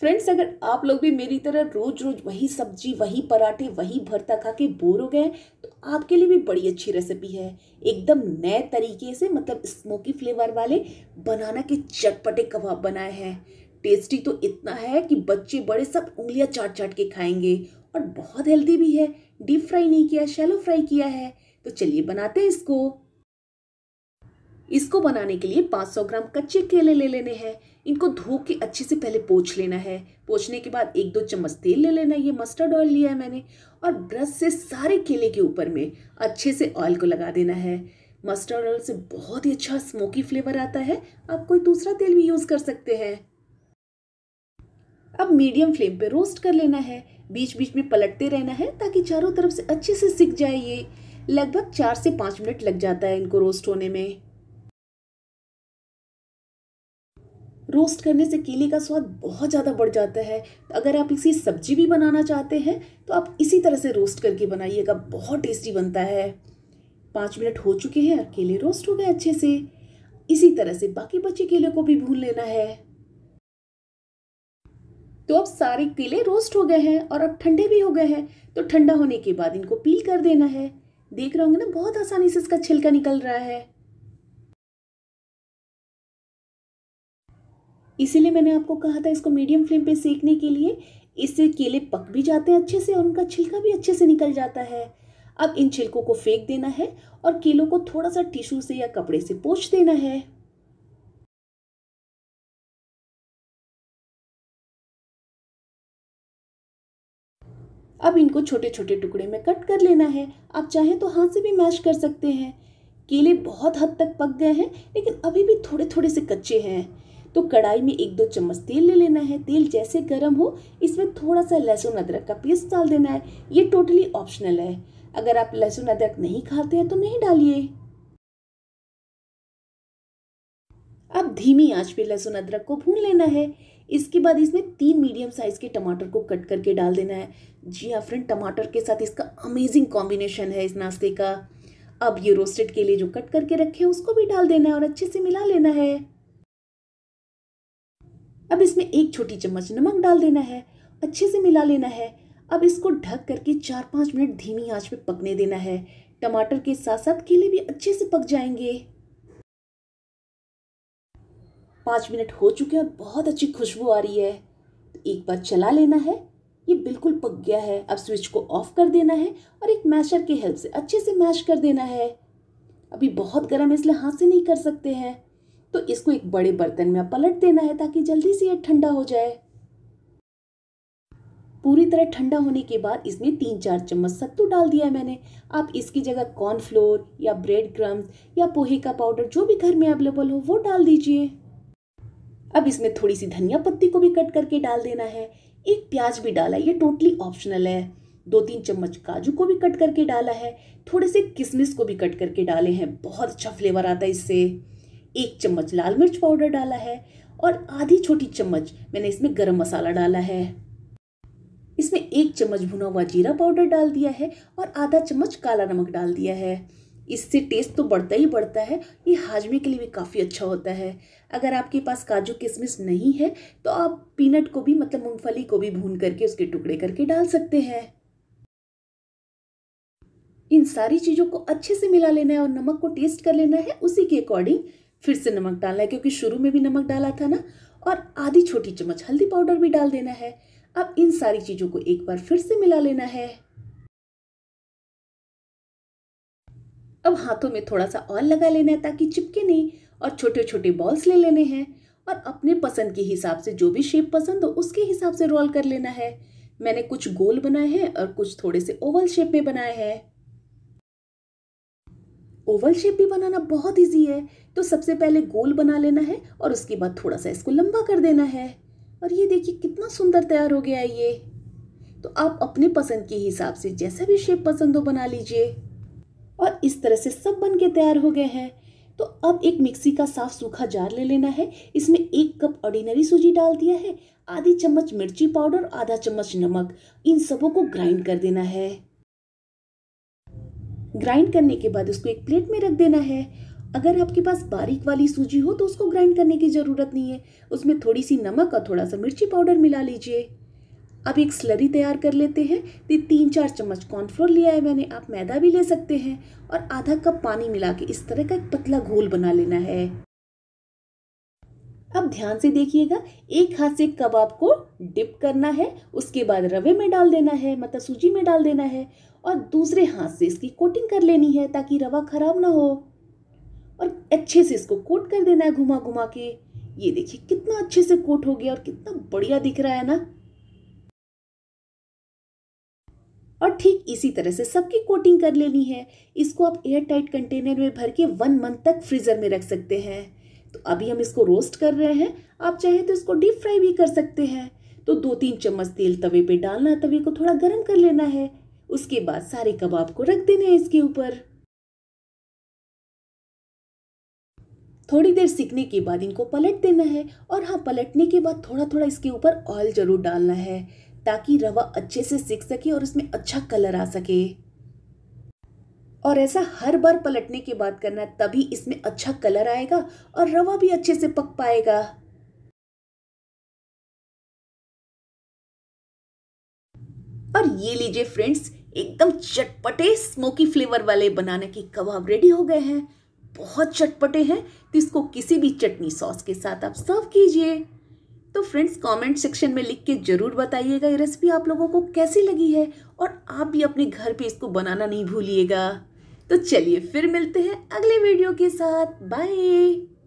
friends अगर आप लोग भी मेरी तरह रोज रोज वही सब्जी वही पराठे वही भरता खा के बोर हो गए तो आपके लिए भी बड़ी अच्छी रेसिपी है एकदम नए तरीके से मतलब स्मोकी फ्लेवर वाले बनाना के चटपटे कबाब बनाए हैं टेस्टी तो इतना है कि बच्चे बड़े सब उंगलियां चाट चाट के खाएंगे और बहुत हेल्दी भी है डीप फ्राई नहीं किया शैलो फ्राई किया है तो चलिए बनाते हैं इसको इसको बनाने के लिए 500 ग्राम कच्चे केले ले लेने हैं इनको धो के अच्छे से पहले पोछ लेना है पोछने के बाद एक दो चम्मच तेल ले लेना ये मस्टर्ड ऑयल लिया है मैंने और ब्रश से सारे केले के ऊपर में अच्छे से ऑयल को लगा देना है मस्टर्ड ऑयल से बहुत ही अच्छा स्मोकी फ्लेवर आता है आप कोई दूसरा तेल भी यूज़ कर सकते हैं अब मीडियम फ्लेम पे रोस्ट कर लेना है बीच बीच में पलटते रहना है ताकि चारों तरफ से अच्छे से सिक जाए ये लगभग चार से पाँच मिनट लग जाता है इनको रोस्ट होने में रोस्ट करने से केले का स्वाद बहुत ज़्यादा बढ़ जाता है अगर आप इसी सब्जी भी बनाना चाहते हैं तो आप इसी तरह से रोस्ट करके बनाइएगा बहुत टेस्टी बनता है पाँच मिनट हो चुके हैं और केले रोस्ट हो गए अच्छे से इसी तरह से बाकी बचे केले को भी भून लेना है तो अब सारे केले रोस्ट हो गए हैं और अब ठंडे भी हो गए हैं तो ठंडा होने के बाद इनको पील कर देना है देख रहे होंगे ना बहुत आसानी से इसका छिलका निकल रहा है इसीलिए मैंने आपको कहा था इसको मीडियम फ्लेम पे सेकने के लिए इससे केले पक भी जाते हैं अच्छे से और उनका छिलका भी अच्छे से निकल जाता है अब इन छिलकों को फेंक देना है और केलों को थोड़ा सा टिश्यू से या कपड़े से पोछ देना है अब इनको छोटे छोटे टुकड़े में कट कर लेना है आप चाहें तो हाथ से भी मैश कर सकते हैं केले बहुत हद तक पक गए हैं लेकिन अभी भी थोड़े थोड़े से कच्चे हैं तो कढ़ाई में एक दो चम्मच तेल ले लेना है तेल जैसे गर्म हो इसमें थोड़ा सा लहसुन अदरक का पेस्ट डाल देना है ये टोटली ऑप्शनल है अगर आप लहसुन अदरक नहीं खाते हैं तो नहीं डालिए अब धीमी आंच पे लहसुन अदरक को भून लेना है इसके बाद इसमें तीन मीडियम साइज़ के टमाटर को कट करके डाल देना है जी हाँ फ्रेंड टमाटर के साथ इसका अमेजिंग कॉम्बिनेशन है इस नाश्ते का अब ये रोस्टेड के लिए जो कट करके रखे हैं उसको भी डाल देना है और अच्छे से मिला लेना है अब इसमें एक छोटी चम्मच नमक डाल देना है अच्छे से मिला लेना है अब इसको ढक करके चार पाँच मिनट धीमी आंच पे पकने देना है टमाटर के साथ साथ केले भी अच्छे से पक जाएंगे पाँच मिनट हो चुके हैं और बहुत अच्छी खुशबू आ रही है तो एक बार चला लेना है ये बिल्कुल पक गया है अब स्विच को ऑफ कर देना है और एक मैशर के हेल्प से अच्छे से मैश कर देना है अभी बहुत गर्म है इसलिए हाथ से नहीं कर सकते हैं तो इसको एक बड़े बर्तन में पलट देना है ताकि जल्दी से यह ठंडा हो जाए पूरी तरह ठंडा होने के बाद इसमें तीन चार चम्मच सत्तू डाल दिया है मैंने आप इसकी जगह कॉर्नफ्लोर या ब्रेड क्रम्स या पोहे का पाउडर जो भी घर में अवेलेबल हो वो डाल दीजिए अब इसमें थोड़ी सी धनिया पत्ती को भी कट करके डाल देना है एक प्याज भी डाला ये टोटली ऑप्शनल है दो तीन चम्मच काजू को भी कट करके डाला है थोड़े से किसमिस को भी कट करके डाले हैं बहुत अच्छा फ्लेवर आता है इससे एक चम्मच लाल मिर्च पाउडर डाला है और आधी छोटी चम्मच मैंने इसमें गरम मसाला डाला है इसमें एक चम्मच भुना हुआ जीरा पाउडर डाल दिया है और आधा चम्मच काला नमक डाल दिया है इससे टेस्ट तो बढ़ता ही बढ़ता है ये हाजमे के लिए भी काफ़ी अच्छा होता है अगर आपके पास काजू किशमिश नहीं है तो आप पीनट को भी मतलब मूंगफली को भी भून करके उसके टुकड़े करके डाल सकते हैं इन सारी चीज़ों को अच्छे से मिला लेना है और नमक को टेस्ट कर लेना है उसी के अकॉर्डिंग फिर से नमक डालना है क्योंकि शुरू में भी नमक डाला था ना और आधी छोटी चम्मच हल्दी पाउडर भी डाल देना है अब इन सारी चीज़ों को एक बार फिर से मिला लेना है अब हाथों में थोड़ा सा ऑयल लगा लेना है ताकि चिपके नहीं और छोटे छोटे बॉल्स ले लेने हैं और अपने पसंद के हिसाब से जो भी शेप पसंद हो उसके हिसाब से रोल कर लेना है मैंने कुछ गोल बनाए हैं और कुछ थोड़े से ओवल शेप में बनाए हैं ओवल शेप भी बनाना बहुत इजी है तो सबसे पहले गोल बना लेना है और उसके बाद थोड़ा सा इसको लंबा कर देना है और ये देखिए कितना सुंदर तैयार हो गया है ये तो आप अपने पसंद के हिसाब से जैसा भी शेप पसंद हो बना लीजिए और इस तरह से सब बन के तैयार हो गए हैं तो अब एक मिक्सी का साफ सूखा जार ले लेना है इसमें एक कप ऑर्डिनरी सूजी डाल दिया है आधी चम्मच मिर्ची पाउडर आधा चम्मच नमक इन सबों को ग्राइंड कर देना है ग्राइंड करने के बाद उसको एक प्लेट में रख देना है अगर आपके पास बारीक वाली सूजी हो तो उसको ग्राइंड करने की ज़रूरत नहीं है उसमें थोड़ी सी नमक और थोड़ा सा मिर्ची पाउडर मिला लीजिए अब एक स्लरी तैयार कर लेते हैं तो तीन चार चम्मच कॉर्नफ्लोर लिया है मैंने आप मैदा भी ले सकते हैं और आधा कप पानी मिला के इस तरह का एक पतला घोल बना लेना है अब ध्यान से देखिएगा एक हाथ से कबाब को डिप करना है उसके बाद रवे में डाल देना है मतलब सूजी में डाल देना है और दूसरे हाथ से इसकी कोटिंग कर लेनी है ताकि रवा ख़राब ना हो और अच्छे से इसको कोट कर देना है घुमा घुमा के ये देखिए कितना अच्छे से कोट हो गया और कितना बढ़िया दिख रहा है ना और ठीक इसी तरह से सबकी कोटिंग कर लेनी है इसको आप एयर टाइट कंटेनर में भर के वन मंथ तक फ्रीज़र में रख सकते हैं तो अभी हम इसको रोस्ट कर रहे हैं आप चाहें तो इसको डीप फ्राई भी कर सकते हैं तो दो तीन चम्मच तेल तवे पे डालना तवे को थोड़ा गर्म कर लेना है उसके बाद सारे कबाब को रख देने हैं इसके ऊपर थोड़ी देर सीखने के बाद इनको पलट देना है और हाँ पलटने के बाद थोड़ा थोड़ा इसके ऊपर ऑयल जरूर डालना है ताकि रवा अच्छे से सीख सके और उसमें अच्छा कलर आ सके और ऐसा हर बार पलटने की बात करना तभी इसमें अच्छा कलर आएगा और रवा भी अच्छे से पक पाएगा और ये लीजिए फ्रेंड्स एकदम चटपटे स्मोकी फ्लेवर वाले बनाने के कबाब रेडी हो गए हैं बहुत चटपटे हैं तो इसको किसी भी चटनी सॉस के साथ आप सर्व कीजिए तो फ्रेंड्स कमेंट सेक्शन में लिख के ज़रूर बताइएगा ये रेसिपी आप लोगों को कैसी लगी है और आप भी अपने घर पे इसको बनाना नहीं भूलिएगा तो चलिए फिर मिलते हैं अगले वीडियो के साथ बाय